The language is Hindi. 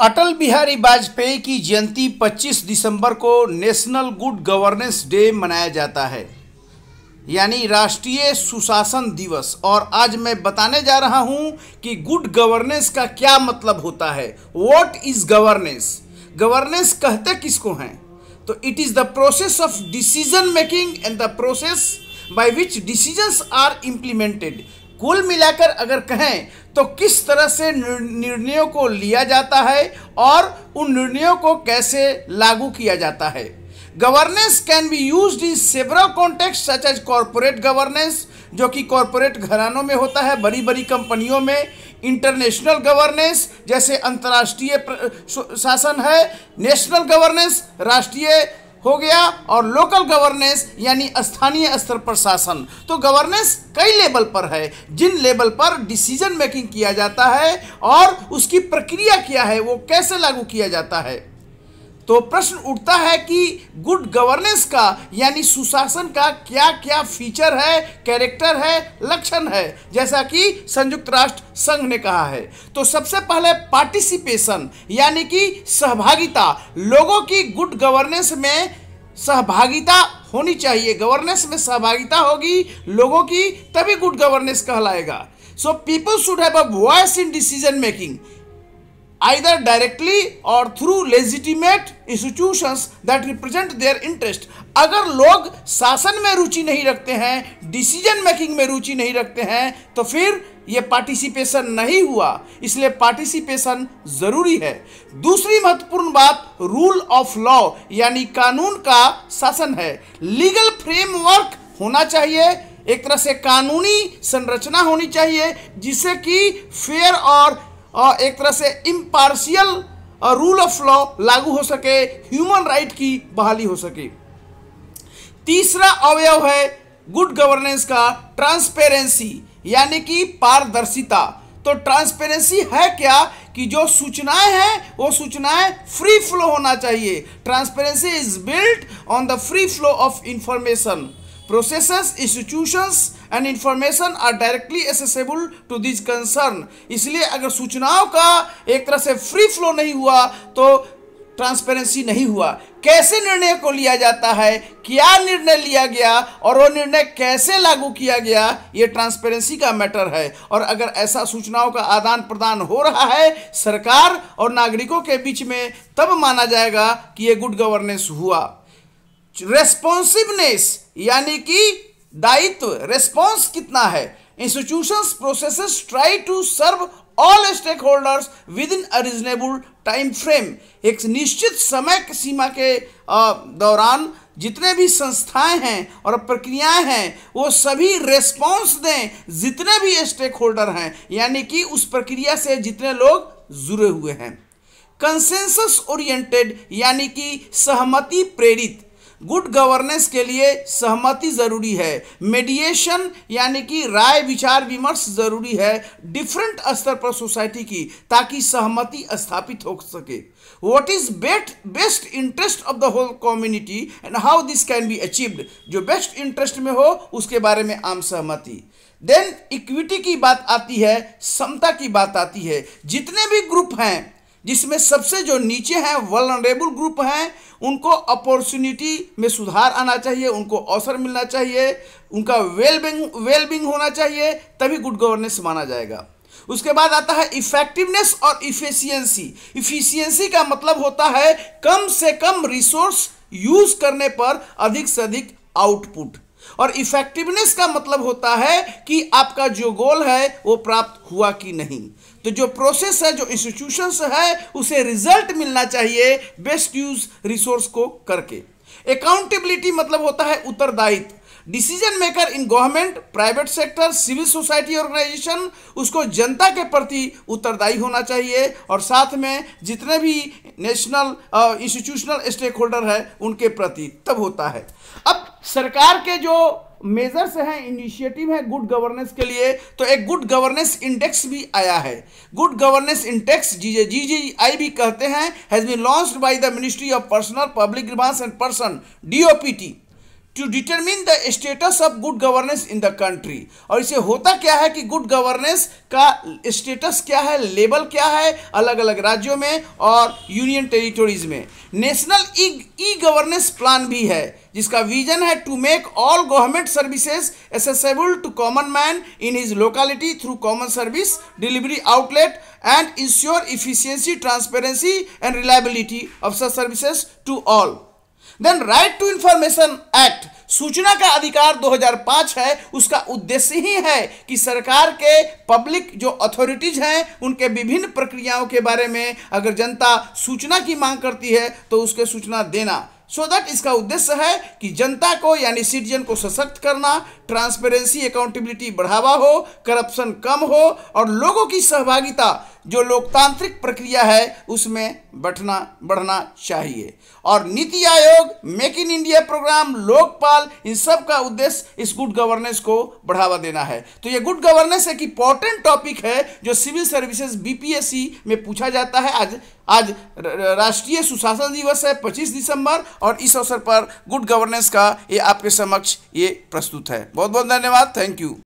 अटल बिहारी वाजपेयी की जयंती 25 दिसंबर को नेशनल गुड गवर्नेंस डे मनाया जाता है यानी राष्ट्रीय सुशासन दिवस और आज मैं बताने जा रहा हूं कि गुड गवर्नेंस का क्या मतलब होता है वॉट इज गवर्नेंस गवर्नेंस कहते किसको हैं तो it is the process of decision making and the process by which decision are implemented कुल मिलाकर अगर कहें तो किस तरह से निर्णयों को लिया जाता है और उन निर्णयों को कैसे लागू किया जाता है governance can be use in several context such as corporate governance जो कि कॉरपोरेट घरानों में होता है बड़ी बड़ी कंपनियों में इंटरनेशनल गवर्नेंस जैसे अंतर्राष्ट्रीय शासन है नेशनल गवर्नेंस राष्ट्रीय हो गया और लोकल गवर्नेंस यानी स्थानीय स्तर पर शासन तो गवर्नेंस कई लेवल पर है जिन लेवल पर डिसीजन मेकिंग किया जाता है और उसकी प्रक्रिया क्या है वो कैसे लागू किया जाता है तो प्रश्न उठता है कि गुड गवर्नेंस का यानी सुशासन का क्या क्या फीचर है कैरेक्टर है लक्षण है जैसा कि संयुक्त राष्ट्र संघ ने कहा है तो सबसे पहले पार्टिसिपेशन यानी कि सहभागिता लोगों की गुड गवर्नेंस में सहभागिता होनी चाहिए गवर्नेंस में सहभागिता होगी लोगों की तभी गुड गवर्नेंस कहलाएगा so people should have a voice in decision making either directly or through legitimate institutions that represent their interest अगर लोग शासन में रुचि नहीं रखते हैं डिसीजन मेकिंग में रुचि नहीं रखते हैं तो फिर ये पार्टिसिपेशन नहीं हुआ इसलिए पार्टिसिपेशन जरूरी है दूसरी महत्वपूर्ण बात रूल ऑफ लॉ यानी कानून का शासन है लीगल फ्रेमवर्क होना चाहिए एक तरह से कानूनी संरचना होनी चाहिए जिससे कि फेयर और एक तरह से इम्पार्शियल रूल ऑफ लॉ लागू हो सके ह्यूमन राइट की बहाली हो सके तीसरा अवयव है गुड गवर्नेंस का ट्रांसपेरेंसी यानी कि पारदर्शिता तो ट्रांसपेरेंसी है क्या कि जो सूचनाएं हैं वो सूचनाएं फ्री फ्लो होना चाहिए transparency is built on the free flow of information process institutions and information are directly accessible to this concern इसलिए अगर सूचनाओं का एक तरह से फ्री फ्लो नहीं हुआ तो ट्रांसपेरेंसी नहीं हुआ कैसे निर्णय को लिया जाता है क्या निर्णय लिया गया और वो निर्णय कैसे लागू किया गया ये ट्रांसपेरेंसी का मैटर है और अगर ऐसा सूचनाओं का आदान प्रदान हो रहा है सरकार और नागरिकों के बीच में तब माना जाएगा कि ये गुड गवर्नेंस हुआ रेस्पॉन्सिवनेस यानी कि दायित्व रेस्पॉन्स कितना है institutions processes try to serve all stakeholders within a reasonable time frame एक निश्चित समय की सीमा के दौरान जितने भी संस्थाएं हैं और प्रक्रियाएं हैं वो सभी रेस्पॉन्स दें जितने भी स्टेक होल्डर हैं यानी कि उस प्रक्रिया से जितने लोग जुड़े हुए हैं कंसेंसस ओरिएंटेड यानी कि सहमति प्रेरित गुड गवर्नेंस के लिए सहमति ज़रूरी है मेडिएशन यानी कि राय विचार विमर्श ज़रूरी है डिफरेंट स्तर पर सोसाइटी की ताकि सहमति स्थापित हो सके what is bet best interest of the whole community and how this can be achieved जो बेस्ट इंटरेस्ट में हो उसके बारे में आम सहमति देन इक्विटी की बात आती है समता की बात आती है जितने भी ग्रुप हैं जिसमें सबसे जो नीचे हैं वलनरेबल ग्रुप हैं उनको अपॉर्चुनिटी में सुधार आना चाहिए उनको अवसर मिलना चाहिए उनका वेलबिंग वेलबिंग होना चाहिए तभी गुड गवर्नेंस माना जाएगा उसके बाद आता है इफेक्टिवनेस और इफिशियंसी इफिशियंसी का मतलब होता है कम से कम रिसोर्स यूज करने पर अधिक से अधिक आउटपुट और इफेक्टिवनेस का मतलब होता है कि आपका जो गोल है वो प्राप्त हुआ कि नहीं तो जो प्रोसेस है जो इंस्टीट्यूशन है उसे रिजल्ट मिलना चाहिए बेस्ट यूज रिसोर्स को करके अकाउंटेबिलिटी मतलब होता है उत्तरदायित्व decision maker in government private sector civil society organisation उसको जनता के प्रति उत्तरदायी होना चाहिए और साथ में जितने भी नेशनल इंस्टीट्यूशनल स्टेक होल्डर है उनके प्रति तब होता है अब सरकार के जो मेजर्स हैं इनिशिएटिव है गुड गवर्नेंस के लिए तो एक गुड गवर्नेंस इंडेक्स भी आया है good governance index J G G I भी कहते हैं has been launch by the ministry of personnel public remains and person DOPT to determine the status of good governance in the country और इसे होता क्या है कि गुड गवर्नेंस का स्टेटस क्या है लेवल क्या है अलग अलग राज्यों में और यूनियन टेरिटोरीज में नेशनल ई गवर्नेंस प्लान भी है जिसका विजन है to make all government services accessible to common man in his locality through common service delivery outlet and ensure efficiency transparency and reliability of services to all then right to information act सूचना का अधिकार 2005 है उसका उद्देश्य ही है कि सरकार के पब्लिक जो अथॉरिटीज हैं उनके विभिन्न प्रक्रियाओं के बारे में अगर जनता सूचना की मांग करती है तो उसके सूचना देना सो so दैट इसका उद्देश्य है कि जनता को यानी सिटीजन को सशक्त करना ट्रांसपेरेंसी अकाउंटेबिलिटी बढ़ावा हो करप्शन कम हो और लोगों की सहभागिता जो लोकतांत्रिक प्रक्रिया है उसमें बैठना बढ़ना चाहिए और NITI Aayog make in India programme Lokpal इन सब का उद्देश्य इस गुड गवर्नेंस को बढ़ावा देना है तो ये गुड गवर्नेंस एक इंपॉर्टेंट टॉपिक है जो सिविल सर्विसेज बीपीएससी में पूछा जाता है आज आज राष्ट्रीय सुशासन दिवस है पच्चीस दिसंबर और इस अवसर पर गुड गवर्नेंस का ये आपके समक्ष ये प्रस्तुत है बहुत बहुत धन्यवाद थैंक यू